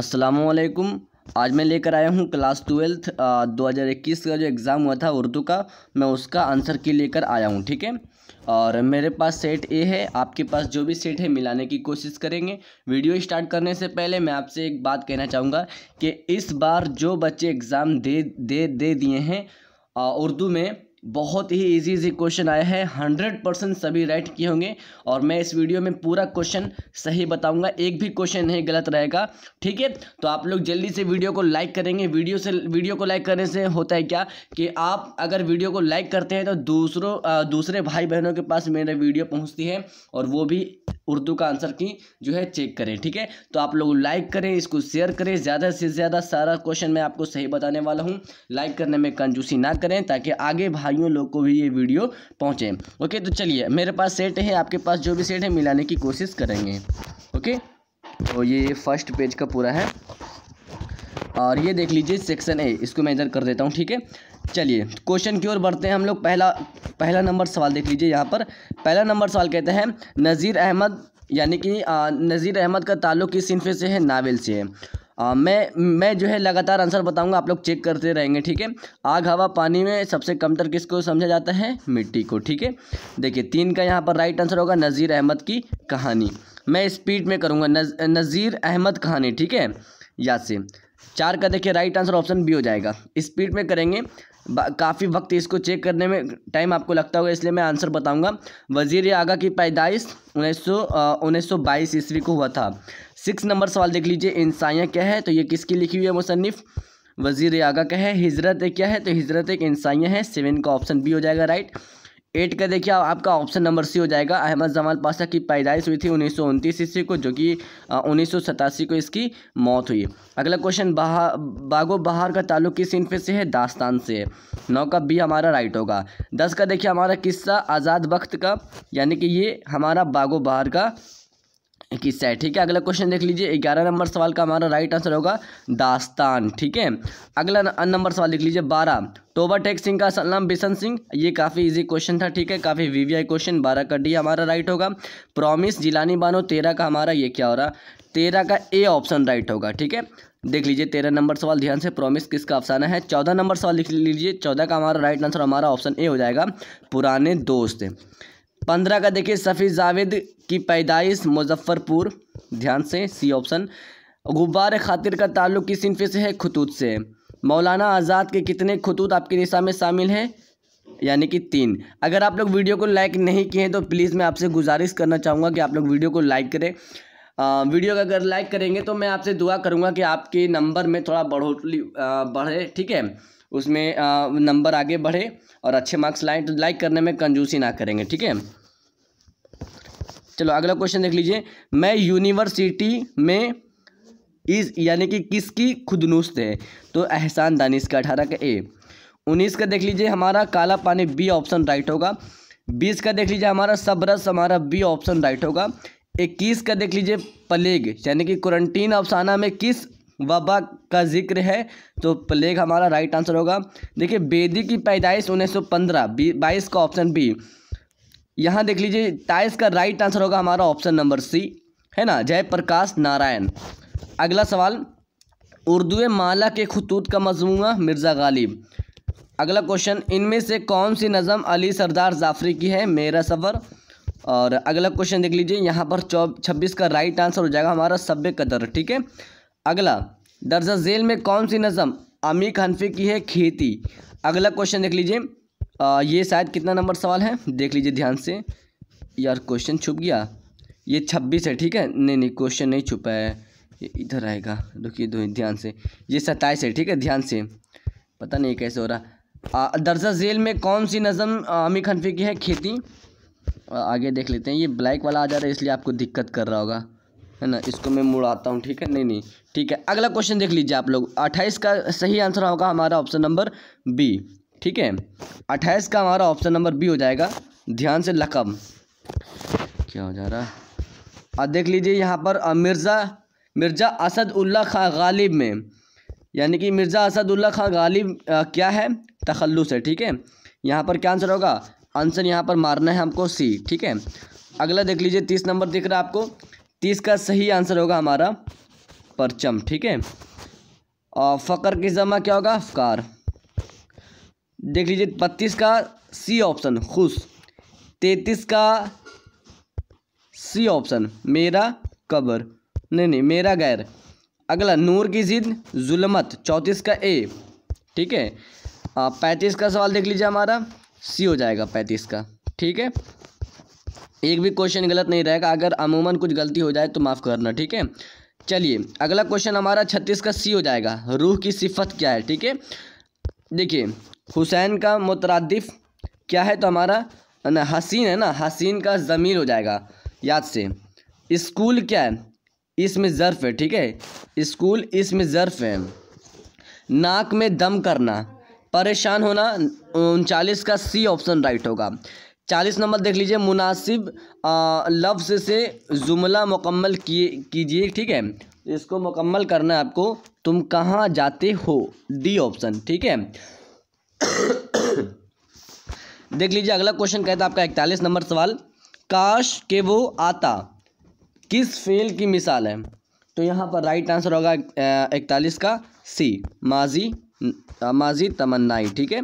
असलकुम आज मैं लेकर आया हूँ क्लास ट्वेल्थ दो हज़ार इक्कीस का जो एग्ज़ाम हुआ था उर्दू का मैं उसका आंसर की लेकर आया हूँ ठीक है और मेरे पास सेट ए है आपके पास जो भी सेट है मिलाने की कोशिश करेंगे वीडियो स्टार्ट करने से पहले मैं आपसे एक बात कहना चाहूँगा कि इस बार जो बच्चे एग्ज़ाम दे दे दे दिए हैं उर्दू में बहुत ही इजी इजी क्वेश्चन आया है हंड्रेड परसेंट सभी राइट किए होंगे और मैं इस वीडियो में पूरा क्वेश्चन सही बताऊंगा एक भी क्वेश्चन नहीं गलत रहेगा ठीक है तो आप लोग जल्दी से वीडियो को लाइक करेंगे वीडियो से वीडियो को लाइक करने से होता है क्या कि आप अगर वीडियो को लाइक करते हैं तो दूसरों दूसरे भाई बहनों के पास मेरे वीडियो पहुँचती है और वो भी उर्दू का आंसर की जो है चेक करें ठीक है तो आप लोग लाइक करें इसको शेयर करें ज़्यादा से ज़्यादा सारा क्वेश्चन मैं आपको सही बताने वाला हूँ लाइक करने में कंजूसी ना करें ताकि आगे भाइयों लोग को भी ये वीडियो पहुँचे ओके तो चलिए मेरे पास सेट है आपके पास जो भी सेट है मिलाने की कोशिश करेंगे ओके तो ये फर्स्ट पेज का पूरा है और ये देख लीजिए सेक्शन ए इसको मैं इधर कर देता हूँ ठीक है चलिए क्वेश्चन की ओर बढ़ते हैं हम लोग पहला पहला नंबर सवाल देख लीजिए यहाँ पर पहला नंबर सवाल कहते हैं नज़ीर अहमद यानी कि नज़ीर अहमद का ताल्लुक किस सिनफे से है नावल से है आ, मैं मैं जो है लगातार आंसर बताऊंगा आप लोग चेक करते रहेंगे ठीक है आग हवा पानी में सबसे कमतर किसको समझा जाता है मिट्टी को ठीक है देखिए तीन का यहाँ पर राइट आंसर होगा नज़ीर अहमद की कहानी मैं स्पीड में करूँगा नज़ीर अहमद कहानी ठीक है या से चार का देखिए राइट आंसर ऑप्शन बी हो जाएगा स्पीड में करेंगे काफ़ी वक्त इसको चेक करने में टाइम आपको लगता होगा इसलिए मैं आंसर बताऊंगा वजीर आगा की पैदाइश उन्नीस सौ उन्नीस सौ बाईस ईस्वी को हुआ था सिक्स नंबर सवाल देख लीजिए इंसानिया क्या है तो ये किसकी लिखी हुई है मुसनफ़ वजीर आगा का है हिजरत क्या है तो हिजरत एक इंसानिया है सेवन का ऑप्शन बी हो जाएगा राइट एट का देखिए आपका ऑप्शन नंबर सी हो जाएगा अहमद जमाल पाशा की पैदाइश हुई थी उन्नीस सौ उनतीस ईस्वी को जो कि उन्नीस सौ सतासी को इसकी मौत हुई अगला क्वेश्चन बहा बागो बहार का ताल्लुक किस इनफे से है दास्तान से है नौ का बी हमारा राइट होगा दस का देखिए हमारा किस्सा आज़ाद वक्त का यानी कि ये हमारा बागो बहार का किस्सा है ठीक है अगला क्वेश्चन देख लीजिए ग्यारह नंबर सवाल का हमारा राइट आंसर होगा दास्तान ठीक है अगला नंबर सवाल लिख लीजिए बारह टोबा टेक सिंह का असल नाम बिशन सिंह ये काफ़ी इजी क्वेश्चन था ठीक है काफ़ी वीवीआई क्वेश्चन बारह का डी हमारा राइट होगा प्रॉमिस जिलानी बानो तेरह का हमारा ये क्या हो रहा तेरह का ए ऑप्शन राइट होगा ठीक है देख लीजिए तेरह नंबर सवाल ध्यान से प्रॉमिस किसका ऑप्शन है चौदह नंबर सवाल लिख लीजिए चौदह का हमारा राइट आंसर हमारा ऑप्शन ए हो जाएगा पुराने दोस्त पंद्रह का देखिए सफ़ी जावेद की पैदाइश मुजफ्फरपुर ध्यान से सी ऑप्शन गुब्बार खातिर का ताल्लुक किस इनफे से है खतूत से मौलाना आज़ाद के कितने खतूत आपकी निशा में शामिल हैं यानी कि तीन अगर आप लोग वीडियो को लाइक नहीं किए हैं तो प्लीज़ मैं आपसे गुजारिश करना चाहूँगा कि आप लोग वीडियो को लाइक करें आ, वीडियो का अगर लाइक करेंगे तो मैं आपसे दुआ करूँगा कि आपके नंबर में थोड़ा बढ़ोतरी बढ़े ठीक है उसमें नंबर आगे बढ़े और अच्छे मार्क्स लाएँ तो लाइक करने में कंजूसी ना करेंगे ठीक है चलो अगला क्वेश्चन देख लीजिए मैं यूनिवर्सिटी में इस यानी कि किसकी खुदनुस्त है तो एहसान दानिश का अठारह का ए उन्नीस का देख लीजिए हमारा काला पानी बी ऑप्शन राइट होगा बीस का देख लीजिए हमारा सबरस हमारा बी ऑप्शन राइट होगा इक्कीस का देख लीजिए प्लेग यानी कि क्वारंटीन अफसाना में किस वबा का जिक्र है तो प्लेग हमारा राइट आंसर होगा देखिए बेदी की पैदाइश उन्नीस सौ पंद्रह बाईस का ऑप्शन बी यहाँ देख लीजिए ताइस का राइट आंसर होगा हमारा ऑप्शन नंबर सी है ना जयप्रकाश नारायण अगला सवाल उर्दू माला के खतूत का मजमू मिर्ज़ा गालिब अगला क्वेश्चन इनमें से कौन सी नज़म अली सरदार जाफरी की है मेरा सफ़र और अगला क्वेश्चन देख लीजिए यहाँ पर चौ छब्बीस का राइट आंसर हो जाएगा हमारा सभ्य कदर ठीक है अगला दर्जा झेल में कौन सी नज़म अमी हनफी की है खेती अगला क्वेश्चन देख लीजिए ये शायद कितना नंबर सवाल है देख लीजिए ध्यान से यार क्वेश्चन छुप गया ये छब्बीस है ठीक है नहीं नहीं क्वेश्चन नहीं छुपा है ये इधर आएगा रुकिए दो ध्यान से ये सत्ताईस है ठीक है ध्यान से पता नहीं कैसे हो रहा दर्जा झेल में कौन सी नज़म अमी हनफी की है खेती आगे देख लेते हैं ये ब्लैक वाला आ जा रहा है इसलिए आपको दिक्कत कर रहा होगा है ना इसको मैं मुड़ाता हूँ ठीक है नहीं नहीं ठीक है अगला क्वेश्चन देख लीजिए आप लोग अट्ठाईस का सही आंसर होगा हमारा ऑप्शन नंबर बी ठीक है अट्ठाईस का हमारा ऑप्शन नंबर बी हो जाएगा ध्यान से लकब क्या हो जा रहा है और देख लीजिए यहाँ पर मिर्ज़ा मिर्ज़ा असदुल्ला खां गालिब में यानी कि मिर्ज़ा असदुल्ला खां गालिब क्या है तखलुस है ठीक है यहाँ पर क्या आंसर होगा आंसर यहाँ पर मारना है हमको सी ठीक है अगला देख लीजिए तीस नंबर दिख रहा है आपको तो इसका सही आंसर होगा हमारा परचम ठीक है और फ़कर की जमा क्या होगा अफकार देख लीजिए बत्तीस का सी ऑप्शन खुश तैतीस का सी ऑप्शन मेरा कबर नहीं नहीं मेरा गैर अगला नूर की जिद जुलमत चौंतीस का ए ठीक है पैंतीस का सवाल देख लीजिए हमारा सी हो जाएगा पैंतीस का ठीक है एक भी क्वेश्चन गलत नहीं रहेगा अगर अमूमन कुछ गलती हो जाए तो माफ़ करना ठीक है चलिए अगला क्वेश्चन हमारा छत्तीस का सी हो जाएगा रूह की सिफत क्या है ठीक है देखिए हुसैन का मुतरदफ क्या है तो हमारा ना हसीन है ना हसीन का ज़मीर हो जाएगा याद से स्कूल क्या है इसमें ज़र्फ़ है ठीक है स्कूल इसमें ज़र्फ़ है नाक में दम करना परेशान होना उनचालीस का सी ऑप्शन राइट होगा चालीस नंबर देख लीजिए मुनासिब लफ्ज़ से जुमला मुकम्मल किए कीजिए ठीक है इसको मुकम्मल करना है आपको तुम कहाँ जाते हो डी ऑप्शन ठीक है देख लीजिए अगला क्वेश्चन कहता है आपका इकतालीस नंबर सवाल काश के वो आता किस फेल की मिसाल है तो यहाँ पर राइट आंसर होगा इकतालीस का सी माजी माजी तमन्नाई ठीक है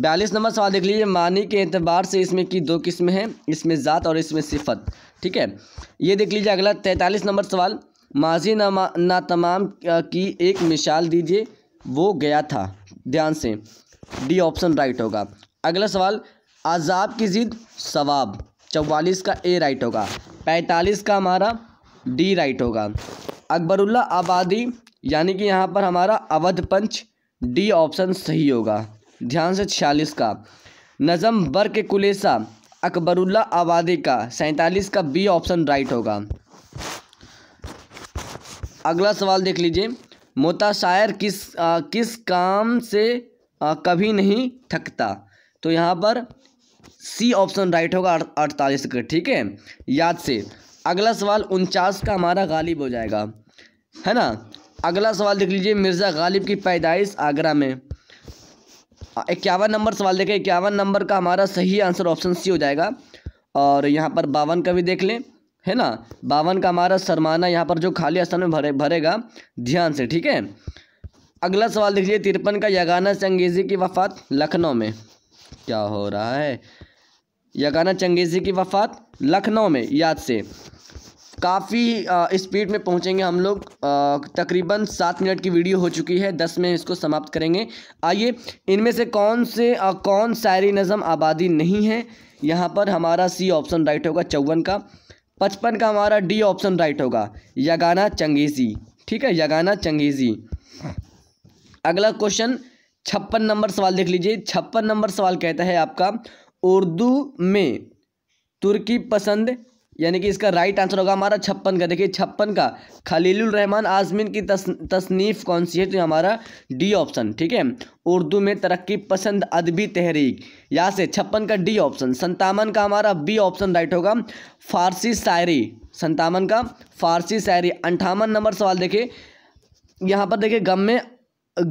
बयालीस नंबर सवाल देख लीजिए मानी के अतबार से इसमें की दो किस्में हैं इसमें ज़ात और इसमें सिफत ठीक है ये देख लीजिए अगला तैंतालीस नंबर सवाल माजी नमा ना तमाम की एक मिसाल दीजिए वो गया था ध्यान से डी ऑप्शन राइट होगा अगला सवाल आज़ाब की ज़िद सवाब चवालीस का ए राइट होगा पैंतालीस का हमारा डी राइट होगा अकबरुल्ला आबादी यानी कि यहाँ पर हमारा अवध पंच डी ऑप्शन सही होगा ध्यान से छियालीस का नज़म बर के कुलेसा अकबरुल्ला आबादी का सैंतालीस का बी ऑप्शन राइट होगा अगला सवाल देख लीजिए मोता शायर किस आ, किस काम से आ, कभी नहीं थकता तो यहाँ पर सी ऑप्शन राइट होगा अड़तालीस का ठीक है याद से अगला सवाल उनचास का हमारा गालिब हो जाएगा है ना अगला सवाल देख लीजिए मिर्ज़ा गालिब की पैदाइश आगरा में इक्यावन नंबर सवाल देखें इक्यावन नंबर का हमारा सही आंसर ऑप्शन सी हो जाएगा और यहाँ पर बावन का भी देख लें है ना बावन का हमारा सरमाना यहाँ पर जो खाली स्थान में भरे भरेगा ध्यान से ठीक है अगला सवाल देख लीजिए तिरपन का यगाना चंगेजी की वफात लखनऊ में क्या हो रहा है यगाना चंगेजी की वफात लखनऊ में याद से काफ़ी स्पीड में पहुँचेंगे हम लोग तकरीबन सात मिनट की वीडियो हो चुकी है दस में इसको समाप्त करेंगे आइए इनमें से कौन से आ, कौन शायरी नज़म आबादी नहीं है यहाँ पर हमारा सी ऑप्शन राइट होगा चौवन का पचपन का हमारा डी ऑप्शन राइट होगा यगाना चंगेज़ी ठीक है यगाना चंगेज़ी अगला क्वेश्चन छप्पन नंबर सवाल देख लीजिए छप्पन नंबर सवाल कहता है आपका उर्दू में तुर्की पसंद यानी कि इसका राइट आंसर होगा हमारा छप्पन का देखिए छप्पन का खलीलुल रहमान आजमीन की तस, तसनीफ कौन सी है तो हमारा डी ऑप्शन ठीक है उर्दू में तरक्की पसंद अदबी तहरीक यहाँ से छप्पन का डी ऑप्शन संतावन का हमारा बी ऑप्शन राइट होगा फारसी शायरी संतावन का फारसी शायरी अंठावन नंबर सवाल देखिए यहाँ पर देखिए गम में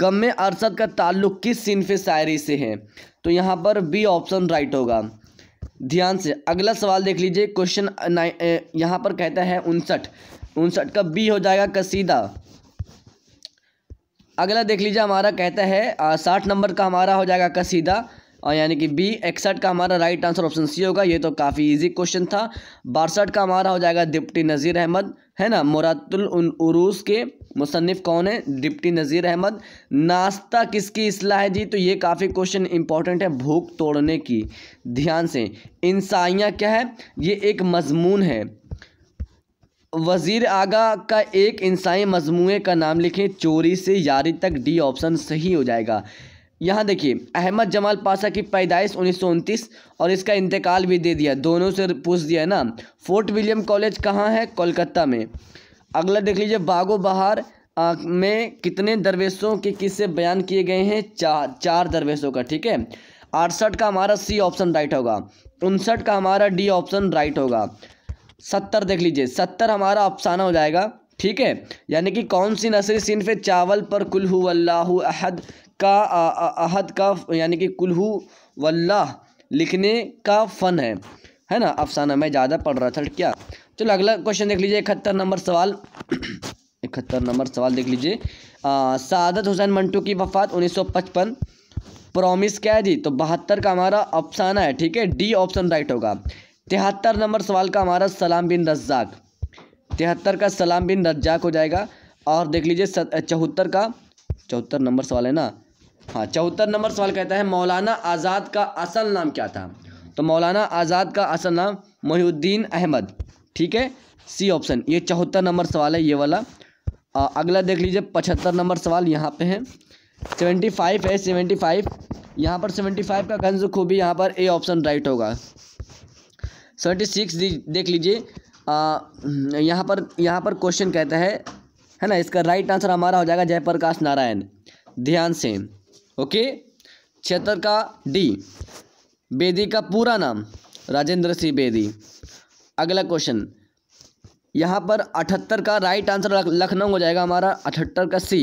गम में अरसद का ताल्लुक किस सिनफ शायरी से है तो यहाँ पर बी ऑप्शन राइट होगा ध्यान से अगला सवाल देख लीजिए क्वेश्चन यहाँ पर कहता है उनसठ उनसठ का बी हो जाएगा कसीदा अगला देख लीजिए हमारा कहता है साठ नंबर का हमारा हो जाएगा कसीदा और यानी कि बी इकसठ का हमारा राइट आंसर ऑप्शन सी होगा ये तो काफ़ी इजी क्वेश्चन था बासठ का हमारा हो जाएगा डिप्टी नज़ीर अहमद है ना मुरातुल उरूस के मुसनफ़ कौन है डिप्टी नज़ीर अहमद नाश्ता किसकी असलाह है जी तो ये काफ़ी क्वेश्चन इंपॉर्टेंट है भूख तोड़ने की ध्यान से इंसाइयाँ क्या है ये एक मजमून है वज़ीर आगा का एक इंसाई मजमू का नाम लिखें चोरी से यारी तक डी ऑप्शन सही हो जाएगा यहाँ देखिए अहमद जमाल पाशा की पैदाइश उन्नीस और इसका इंतकाल भी दे दिया दोनों से पूछ दिया है ना फोर्ट विलियम कॉलेज कहाँ है कोलकाता में अगला देख लीजिए बागो बहार में कितने दरवेशों के किस्से बयान किए गए हैं चार चार दरवेशों का ठीक है अड़सठ का हमारा सी ऑप्शन राइट होगा उनसठ का हमारा डी ऑप्शन राइट होगा सत्तर देख लीजिए सत्तर हमारा अफसाना हो जाएगा ठीक है यानी कि कौन सी नसरी सिंफ चावल पर कुल्हू वल्लाहू अहद का अहद का यानी कि कुल्हु वल्लाह लिखने का फ़न है है ना अफसाना मैं ज़्यादा पढ़ रहा था क्या चलो अगला क्वेश्चन देख लीजिए इकहत्तर नंबर सवाल इकहत्तर नंबर सवाल देख लीजिए सादत हुसैन मंटू की वफात 1955 प्रॉमिस क्या है जी तो बहत्तर का हमारा ऑप्शन है ठीक है डी ऑप्शन राइट होगा तिहत्तर नंबर सवाल का हमारा सलाम बिन रज्जाक तिहत्तर का सलाम बिन रज्जाक हो जाएगा और देख लीजिए चौहत्तर का चौहत्तर नंबर सवाल है ना हाँ चौहत्तर नंबर सवाल कहता है मौलाना आज़ाद का असल नाम क्या था तो मौलाना आज़ाद का असल नाम मोहुद्दीन अहमद ठीक है सी ऑप्शन ये चौहत्तर नंबर सवाल है ये वाला आ, अगला देख लीजिए पचहत्तर नंबर सवाल यहाँ पे है सेवेंटी फाइव है सेवेंटी फाइव यहाँ पर सेवेंटी फाइव का गंज खूबी यहाँ पर ए ऑप्शन राइट होगा सेवेंटी सिक्स देख लीजिए यहाँ पर यहाँ पर क्वेश्चन कहता है है ना इसका राइट आंसर हमारा हो जाएगा जयप्रकाश नारायण ध्यान से ओके क्षेत्र का डी बेदी का पूरा नाम राजेंद्र सिंह बेदी अगला क्वेश्चन यहाँ पर अठहत्तर का राइट आंसर लखनऊ हो जाएगा हमारा अठहत्तर का सी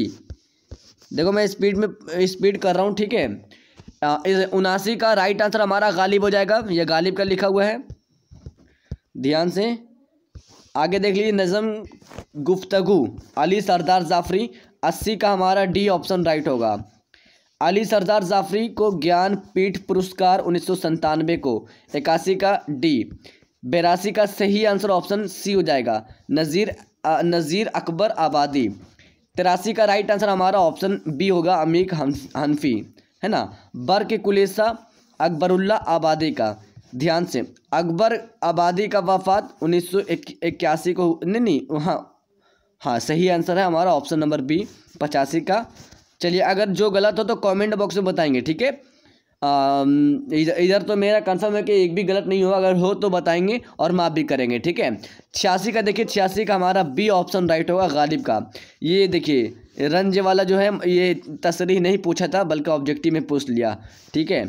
देखो मैं स्पीड में स्पीड कर रहा हूँ ठीक है उनासी का राइट आंसर हमारा गालिब हो जाएगा यह गालिब का लिखा हुआ है ध्यान से आगे देख लीजिए नज़म गुफ्तगु अली सरदार जाफरी अस्सी का हमारा डी ऑप्शन राइट होगा अली सरदार जाफरी को ज्ञान पीठ पुरस्कार उन्नीस को इक्यासी का डी बेरासी का सही आंसर ऑप्शन सी हो जाएगा नज़ीर नज़ीर अकबर आबादी तिरासी का राइट आंसर हमारा ऑप्शन बी होगा अमीक हनफी है ना बर के कुलेसा अकबरुल्ला आबादी का ध्यान से अकबर आबादी का वफात उन्नीस सौ इक्यासी को नहीं नहीं हाँ हाँ सही आंसर है हमारा ऑप्शन नंबर बी पचासी का चलिए अगर जो गलत हो तो कमेंट बॉक्स में बताएंगे ठीक है इधर तो मेरा कंफर्म है कि एक भी गलत नहीं होगा अगर हो तो बताएंगे और माफ़ भी करेंगे ठीक है छियासी का देखिए छियासी का हमारा बी ऑप्शन राइट होगा गालिब का ये देखिए रंज वाला जो है ये तस्रीह नहीं पूछा था बल्कि ऑब्जेक्टिव में पूछ लिया ठीक है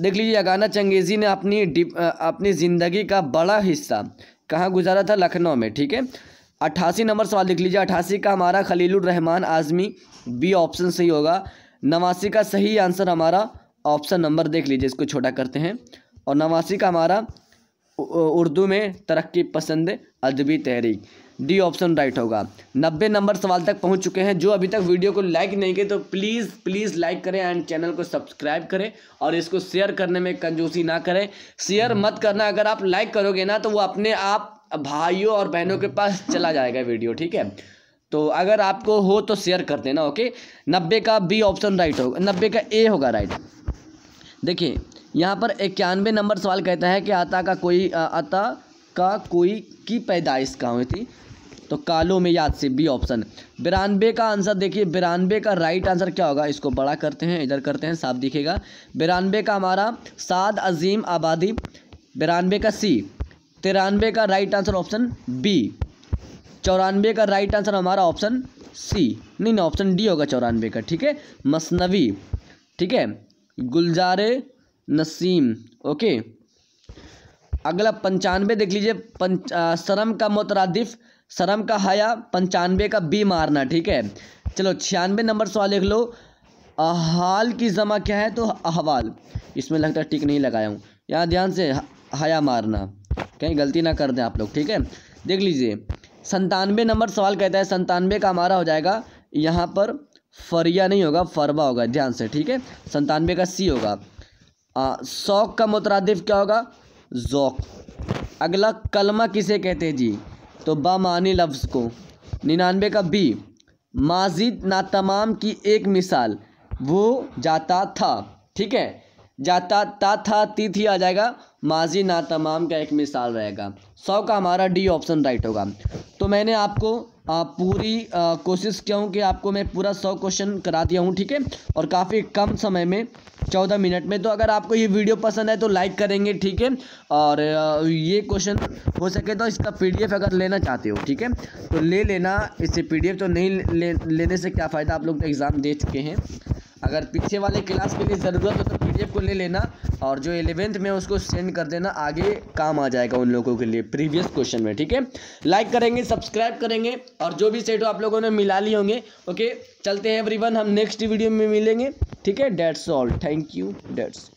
देख लीजिए अगाना चंगेज़ी ने अपनी अपनी ज़िंदगी का बड़ा हिस्सा कहाँ गुजारा था लखनऊ में ठीक है अट्ठासी नंबर सवाल लिख लीजिए अट्ठासी का हमारा खलीलुर रहमान आज़मी बी ऑप्शन सही होगा नवासी का सही आंसर हमारा ऑप्शन नंबर देख लीजिए इसको छोटा करते हैं और नवासी का हमारा उर्दू में तरक्की पसंद अदबी तहरीक डी ऑप्शन राइट होगा नब्बे नंबर सवाल तक पहुंच चुके हैं जो अभी तक वीडियो को लाइक नहीं किए तो प्लीज़ प्लीज़ लाइक करें एंड चैनल को सब्सक्राइब करें और इसको शेयर करने में कंजूसी ना करें शेयर मत करना अगर आप लाइक करोगे ना तो वो अपने आप भाइयों और बहनों के पास चला जाएगा वीडियो ठीक है तो अगर आपको हो तो शेयर कर देना ओके नब्बे का बी ऑप्शन राइट होगा नब्बे का ए होगा राइट देखिए यहाँ पर इक्यानवे नंबर सवाल कहता है कि आता का कोई आता का कोई की पैदाइश कहाँ हुई थी तो कालो में याद से बी ऑप्शन बिरानवे का आंसर देखिए बिरानवे का राइट आंसर क्या होगा इसको बड़ा करते हैं इधर करते हैं साफ दिखेगा बिरानवे का हमारा साद अजीम आबादी बिरानवे का सी तिरानवे का राइट आंसर ऑप्शन बी चौरानवे का राइट आंसर हमारा ऑप्शन सी नहीं ना ऑप्शन डी होगा चौरानवे का ठीक है मसनवी ठीक है गुलजार नसीम ओके अगला पंचानवे देख लीजिए पंच शरम का मतरदिफ शरम का हया पंचानवे का बी मारना ठीक है चलो छियानवे नंबर सवाल लिख लो हाल की जमा क्या है तो अहवाल इसमें लगता है टिक नहीं लगाया हूँ यहाँ ध्यान से हया मारना कहीं गलती ना कर दें आप लोग ठीक है देख लीजिए संतानवे नंबर सवाल कहता है संतानवे का हमारा हो जाएगा यहाँ पर फरिया नहीं होगा फरवा होगा ध्यान से ठीक है संतानवे का सी होगा शौक का मुतरदिफ क्या होगा जौक अगला कलमा किसे कहते हैं जी तो बामानी लफ्ज़ को निन्यानवे का बी माजिद ना तमाम की एक मिसाल वो जाता था ठीक है जाता ता था ती थी आ जाएगा माजी ना तमाम का एक मिसाल रहेगा सौ का हमारा डी ऑप्शन राइट होगा तो मैंने आपको पूरी कोशिश किया हूँ कि आपको मैं पूरा सौ क्वेश्चन करा दिया हूँ ठीक है और काफ़ी कम समय में चौदह मिनट में तो अगर आपको ये वीडियो पसंद है तो लाइक करेंगे ठीक है और ये क्वेश्चन हो सके तो इसका पीडीएफ अगर लेना चाहते हो ठीक है तो ले लेना इससे पीडीएफ तो नहीं ले, लेने से क्या फ़ायदा आप लोग एग्ज़ाम तो दे चुके हैं अगर पीछे वाले क्लास के लिए ज़रूरत हो तो पीडीएफ को ले लेना और जो इलेवेंथ में उसको सेंड कर देना आगे काम आ जाएगा उन लोगों के लिए प्रीवियस क्वेश्चन में ठीक है लाइक करेंगे सब्सक्राइब करेंगे और जो भी सेट हो आप लोगों ने मिला लिए होंगे ओके चलते हैं एवरीवन हम नेक्स्ट वीडियो में मिलेंगे ठीक है that's all thank you dates